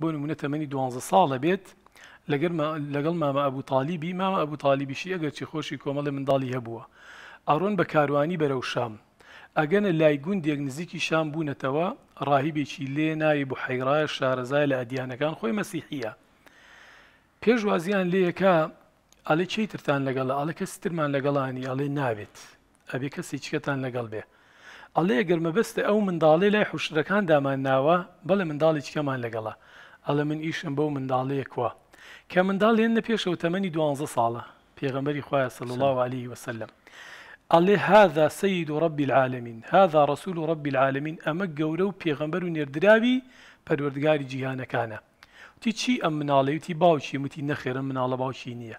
بۆ نمونە تەمەنی دوانزە ساڵە بێت لەگەر لەگەڵ مامە ئەبوو تالیبی مامە ئەبوو تالیبیشی ئەگەر چی خۆشی کۆمەڵی منداڵی هەبووە ئەڕۆن بە کاروانی بەرەو شام ئەگەنە لای گوندێک نزیکی شام بوونەتەوە ڕاهیبێکی لێ ناوی بۆ حەیڕایە شارەزای لە ئەدیانەکان خۆی مەسیحیە پێشوازیان لێەکە ئەلێ چیترتان لەگەڵ ئەڵە کەسترمان لەگەڵانی ئەڵێ ناوێت ئەبێ کەسی چکەتان لەگەڵ بێت ئەڵێ گەرمەبەستە ئەو منداڵی لای حوشتەکان دامان ناوە بەڵێ منداڵی چکەمان لەگەڵە ئەڵە من ئیشم بەو منداڵەیەکوە کە منداڵێن لە پێشەوە تەمەنی دوانزە ساڵە پێغەمبەری خوایە سەل الله عليه وسلم ئەڵێ هذا سيد رب العالمین هذا رسول رب العالمین ئەمە گەورە و پێغەمبەر و نێردراوی پەروەردگاری جیهانەکانە وتی چی ئەم مناڵەیوتی باوکی وتی نەخێرم مناڵە باوکی نییە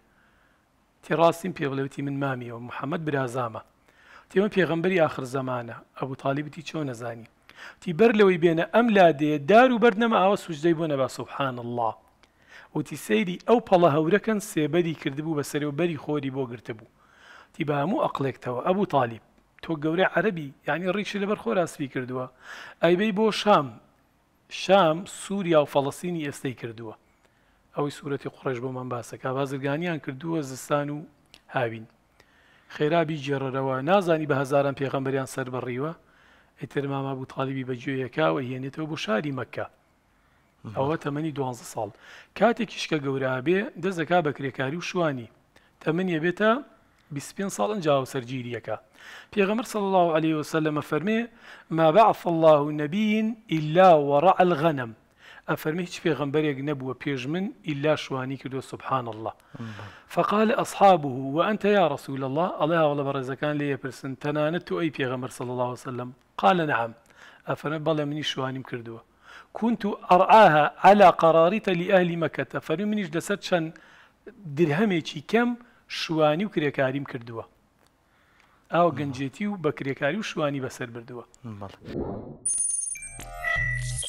تێڕاستیم پێ بڵێوتی من مامیەوە محەممەد برازامە تێمە پێغمبەری آخر زەمانە ئەوبوو تاالبتی چۆ نەزانی تی بەر لەوەی بێنە ئەم لا دێ دار و بەرنەمە ئاوە سوژدەی بۆ نەبا سوبحان الله وتی سەیری ئەو پەڵە هەورەکەن سێبەری کردبوو بە سەرەوبەری خۆری بۆ گرتبوو تی بە هەموو ئەقلێکتەوە ئەبوو تاالب تۆ گەورە عەربی یعنی ڕیشی لەبەر خۆراسپی کردووە ئەیبەی بۆ شام شام سووریا و فەڵسینی ئێستەی کردووە ئەوەی سوورەتی قڕێژ بۆ من باسە کا بازرگانیان کردووە زستان و هاوین خێرابی جێڕەرەوە نازانی بە هزاران پێغەمبەریان سەر بڕیوە ئیتر ماما بوو تاالبی بە گوێیەکەوە هێنێتەوە بۆ شاری مەکە ئەوە تەمەنی دو ساڵ کاتێکیشکە گەورابێ دەزەکا بە کرێکاری و شوانی تەمەنیە بێتە 25 ساڵ ئەنجاو سەرگیریەکە پێغەمر سڵ الله عليه وسلم فەرمێ ما بعث الله نبيا إلا وراء الغنم ئەفەرمی هیچ پێغەمبەرێک نەبووە پێش من ئللا شوانی سبحان الله فقال أصحابه وأنت يا رسول الله الله برزا كان لي برسن تنانت أي بيغمر صلى الله عليه وسلم قال نعم أفرمي بالله مني شواني مكردوه كنت أرعاها على قراريت لأهل مكة فرمي منيش دسات شان درهمي كم شواني وكريكاري مكردوه أو جنجيتي و وشواني و بردوه بەسەر